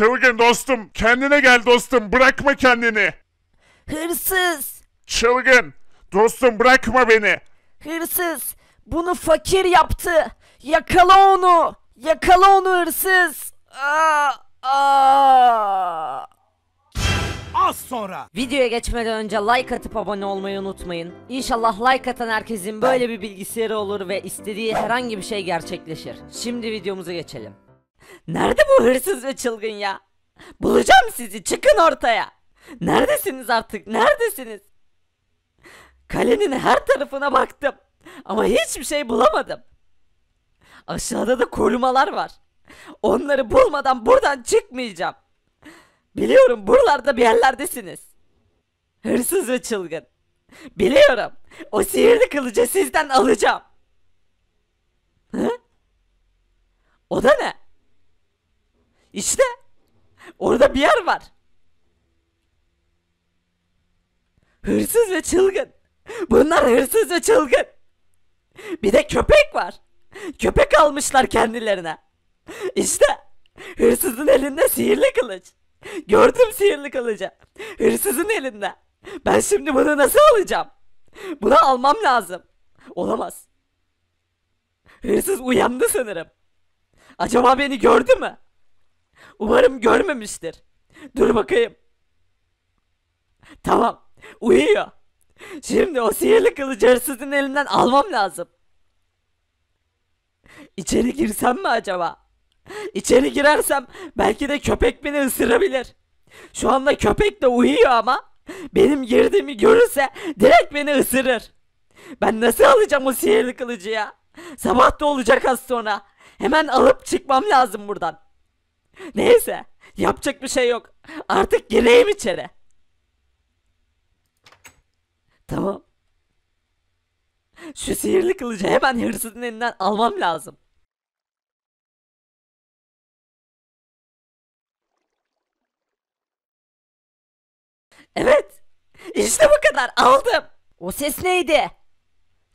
Çılgın dostum kendine gel dostum bırakma kendini. Hırsız. Çılgın dostum bırakma beni. Hırsız. Bunu fakir yaptı. Yakala onu. Yakala onu hırsız. Aa, ah, aa. Ah. Az sonra. Videoya geçmeden önce like atıp abone olmayı unutmayın. İnşallah like atan herkesin böyle bir bilgisayarı olur ve istediği herhangi bir şey gerçekleşir. Şimdi videomuza geçelim. Nerede bu hırsız ve çılgın ya? Bulacağım sizi çıkın ortaya. Neredesiniz artık neredesiniz? Kalenin her tarafına baktım. Ama hiçbir şey bulamadım. Aşağıda da korumalar var. Onları bulmadan buradan çıkmayacağım. Biliyorum buralarda bir yerlerdesiniz. Hırsız ve çılgın. Biliyorum. O sihirli kılıcı sizden alacağım. Hı? O da ne? İşte. Orada bir yer var. Hırsız ve çılgın. Bunlar hırsız ve çılgın. Bir de köpek var. Köpek almışlar kendilerine. İşte hırsızın elinde sihirli kılıç. Gördüm sihirli kılıcı. Hırsızın elinde. Ben şimdi bunu nasıl alacağım? Bunu almam lazım. Olamaz. Hırsız uyandı sanırım. Acaba beni gördü mü? Umarım görmemiştir. Dur bakayım. Tamam. Uyuyor. Şimdi o sihirli kılıcı hırsızın elinden almam lazım. İçeri girsem mi acaba? İçeri girersem belki de köpek beni ısırabilir. Şu anda köpek de uyuyor ama benim girdiğimi görürse direkt beni ısırır. Ben nasıl alacağım o sihirli kılıcı ya? Sabah da olacak az sonra. Hemen alıp çıkmam lazım buradan. Neyse yapacak bir şey yok. Artık gireyim içeri. Tamam. Şu sihirli kılıcı hemen hırsızın elinden almam lazım. Evet. İşte bu kadar aldım. O ses neydi?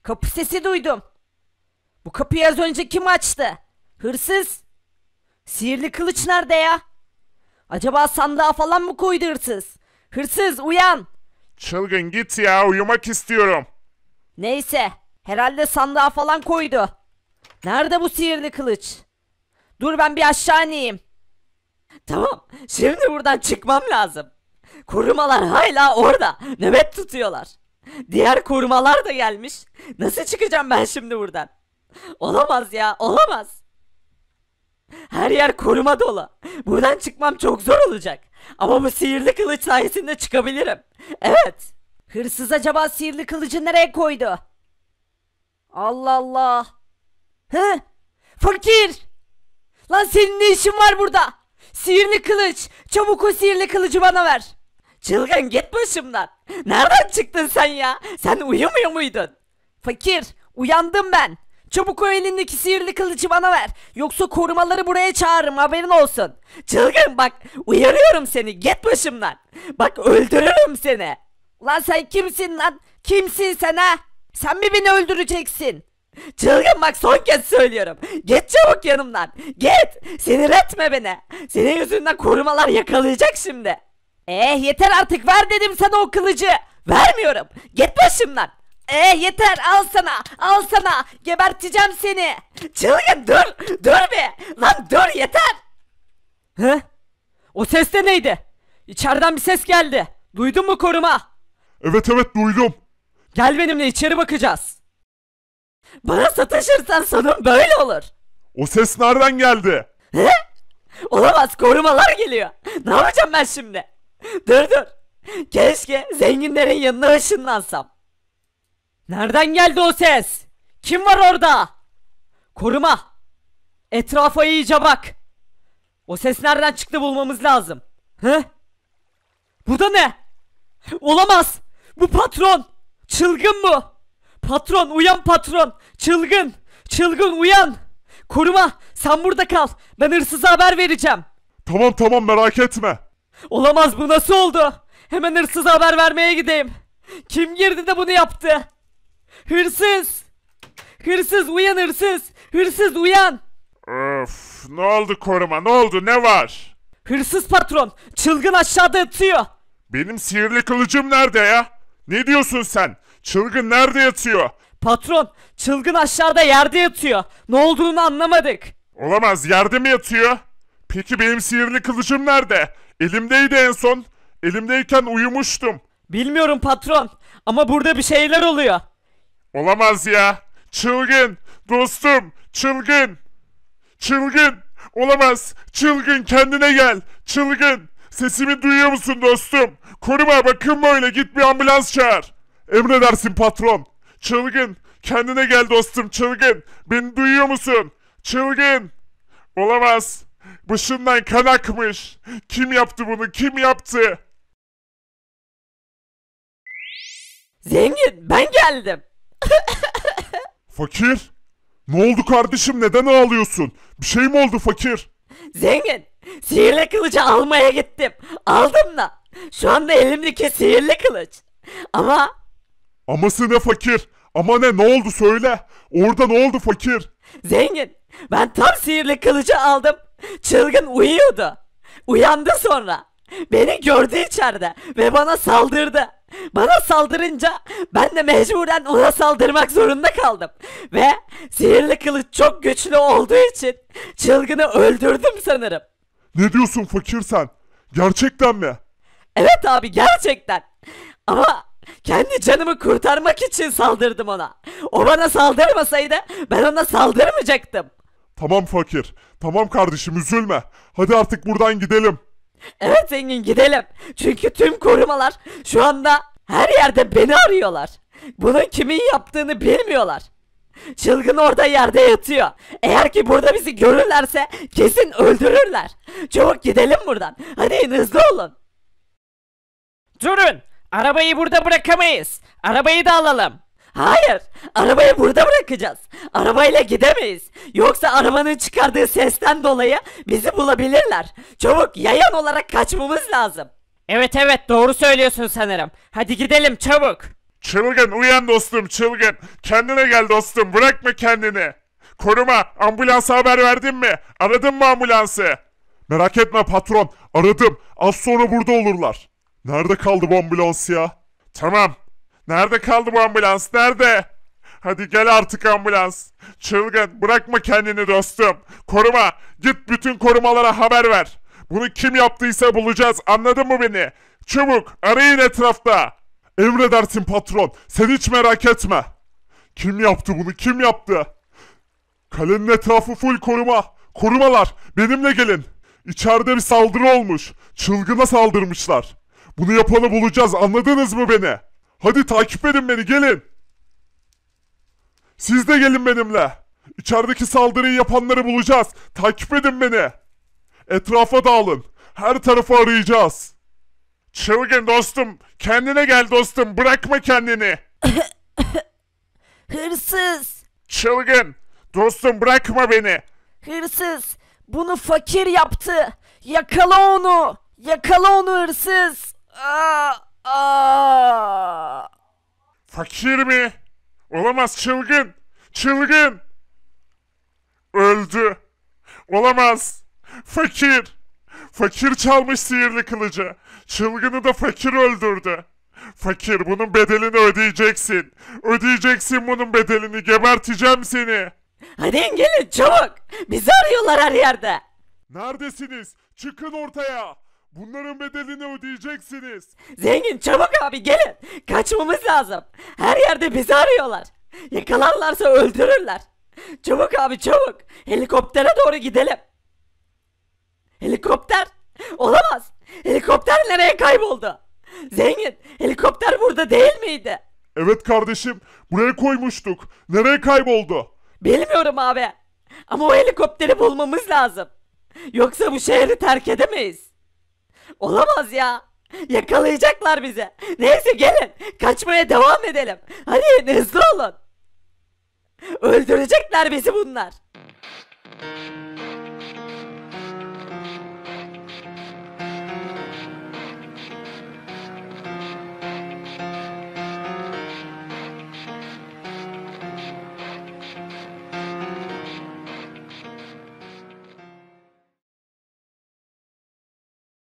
Kapı sesi duydum. Bu kapıyı az önce kim açtı? Hırsız. Sihirli kılıç nerede ya? Acaba sandığa falan mı koydu hırsız? Hırsız uyan. Çılgın git ya uyumak istiyorum. Neyse herhalde sandığa falan koydu. Nerede bu sihirli kılıç? Dur ben bir aşağı ineyim. Tamam şimdi buradan çıkmam lazım. Korumalar hala orada nöbet tutuyorlar. Diğer korumalar da gelmiş. Nasıl çıkacağım ben şimdi buradan? Olamaz ya olamaz. Her yer koruma dolu. Buradan çıkmam çok zor olacak. Ama bu sihirli kılıç sayesinde çıkabilirim. Evet. Hırsız acaba sihirli kılıcı nereye koydu? Allah Allah. Hı? Fakir! Lan senin ne işin var burada? Sihirli kılıç! Çabuk o sihirli kılıcı bana ver. Çılgın git başımdan. Nereden çıktın sen ya? Sen uyumuyor muydun? Fakir uyandım ben. Çabuk o elindeki sihirli kılıcı bana ver. Yoksa korumaları buraya çağırırım haberin olsun. Çılgın bak uyarıyorum seni get başımdan. Bak öldürürüm seni. Lan sen kimsin lan? Kimsin sen ha? Sen mi beni öldüreceksin? Çılgın bak son kez söylüyorum. Git çabuk yanımdan. Git. Sinir etme beni. Senin yüzünden korumalar yakalayacak şimdi. Eh yeter artık ver dedim sana o kılıcı. Vermiyorum. Git başımdan. Ee yeter al sana al sana geberteceğim seni. Çılgın dur dur be lan dur yeter. He? O ses de neydi? İçeriden bir ses geldi. Duydun mu koruma? Evet evet duydum. Gel benimle içeri bakacağız. Bana sataşırsan sonun böyle olur. O ses nereden geldi? He? Olamaz korumalar geliyor. Ne yapacağım ben şimdi? Dur dur. Keşke zenginlerin yanına ışınlansam. Nereden geldi o ses? Kim var orada? Koruma. Etrafa iyice bak. O ses nereden çıktı bulmamız lazım. He? Bu da ne? Olamaz. Bu patron. Çılgın bu. Patron uyan patron. Çılgın. Çılgın uyan. Koruma sen burada kal. Ben hırsıza haber vereceğim. Tamam tamam merak etme. Olamaz bu nasıl oldu? Hemen hırsıza haber vermeye gideyim. Kim girdi de bunu yaptı? Hırsız! Hırsız uyan hırsız! Hırsız uyan! Öf, ne oldu koruma ne oldu ne var? Hırsız patron! Çılgın aşağıda yatıyor! Benim sihirli kılıcım nerede ya? Ne diyorsun sen? Çılgın nerede yatıyor? Patron! Çılgın aşağıda yerde yatıyor. Ne olduğunu anlamadık. Olamaz yerde mi yatıyor? Peki benim sihirli kılıcım nerede? Elimdeydi en son. Elimdeyken uyumuştum. Bilmiyorum patron. Ama burada bir şeyler oluyor. Olamaz ya. Çılgın. Dostum. Çılgın. Çılgın. Olamaz. Çılgın kendine gel. Çılgın. Sesimi duyuyor musun dostum? Koruma bakın böyle git bir ambulans çağır. Emredersin patron. Çılgın. Kendine gel dostum çılgın. Beni duyuyor musun? Çılgın. Olamaz. Başından kan akmış. Kim yaptı bunu? Kim yaptı? Zengin ben geldim. fakir! Ne oldu kardeşim neden ağlıyorsun? Bir şey mi oldu fakir? Zengin! Sihirli kılıcı almaya gittim. Aldım da. Şu anda elimdeki sihirli kılıç. Ama... Aması ne fakir? Ama ne ne oldu söyle. Orada ne oldu fakir? Zengin ben tam sihirli kılıcı aldım. Çılgın uyuyordu. Uyandı sonra. Beni gördü içeride ve bana saldırdı. Bana saldırınca ben de mecburen ona saldırmak zorunda kaldım. Ve sihirli kılıç çok güçlü olduğu için çılgını öldürdüm sanırım. Ne diyorsun fakir sen? Gerçekten mi? Evet abi gerçekten. Ama kendi canımı kurtarmak için saldırdım ona. O bana saldırmasaydı ben ona saldırmayacaktım. Tamam fakir. Tamam kardeşim üzülme. Hadi artık buradan gidelim. Evet Engin gidelim. Çünkü tüm korumalar şu anda her yerde beni arıyorlar. Bunun kimin yaptığını bilmiyorlar. Çılgın orada yerde yatıyor. Eğer ki burada bizi görürlerse kesin öldürürler. Çabuk gidelim buradan. Hadi hızlı olun. Durun. Arabayı burada bırakamayız. Arabayı da alalım. Hayır. Arabayı burada bırakacağız. Arabayla gidemeyiz. Yoksa arabanın çıkardığı sesten dolayı bizi bulabilirler. Çabuk yayan olarak kaçmamız lazım. Evet evet doğru söylüyorsun sanırım. Hadi gidelim çabuk. Çılgın uyan dostum çılgın. Kendine gel dostum bırakma kendini. Koruma ambulansa haber verdin mi? Aradın mı ambulansı? Merak etme patron aradım. Az sonra burada olurlar. Nerede kaldı bu ambulans ya? Tamam Nerede kaldı bu ambulans? Nerede? Hadi gel artık ambulans. Çılgın bırakma kendini dostum. Koruma. Git bütün korumalara haber ver. Bunu kim yaptıysa bulacağız anladın mı beni? Çabuk arayın etrafta. Emredersin patron. Sen hiç merak etme. Kim yaptı bunu kim yaptı? Kalenin etrafı full koruma. Korumalar benimle gelin. İçeride bir saldırı olmuş. Çılgına saldırmışlar. Bunu yapanı bulacağız anladınız mı beni? Hadi takip edin beni gelin. Siz de gelin benimle. İçerideki saldırıyı yapanları bulacağız. Takip edin beni. Etrafa dağılın. Her tarafı arayacağız. Çılgın dostum. Kendine gel dostum. Bırakma kendini. Hırsız. Çılgın. Dostum bırakma beni. Hırsız. Bunu fakir yaptı. Yakala onu. Yakala onu hırsız. Aa. Fakir mi? Olamaz çılgın. Çılgın. Öldü. Olamaz. Fakir. Fakir çalmış sihirli kılıcı. Çılgını da fakir öldürdü. Fakir bunun bedelini ödeyeceksin. Ödeyeceksin bunun bedelini. Geberteceğim seni. Hadi gelin çabuk. Bizi arıyorlar her yerde. Neredesiniz? Çıkın ortaya. Bunların bedelini ödeyeceksiniz. Zengin çabuk abi gelin. Kaçmamız lazım. Her yerde bizi arıyorlar. Yakalarlarsa öldürürler. Çabuk abi çabuk. Helikoptere doğru gidelim. Helikopter. Olamaz. Helikopter nereye kayboldu? Zengin helikopter burada değil miydi? Evet kardeşim buraya koymuştuk. Nereye kayboldu? Bilmiyorum abi. Ama o helikopteri bulmamız lazım. Yoksa bu şehri terk edemeyiz. Olamaz ya. Yakalayacaklar bizi. Neyse gelin. Kaçmaya devam edelim. Hadi hızlı olun. Öldürecekler bizi bunlar.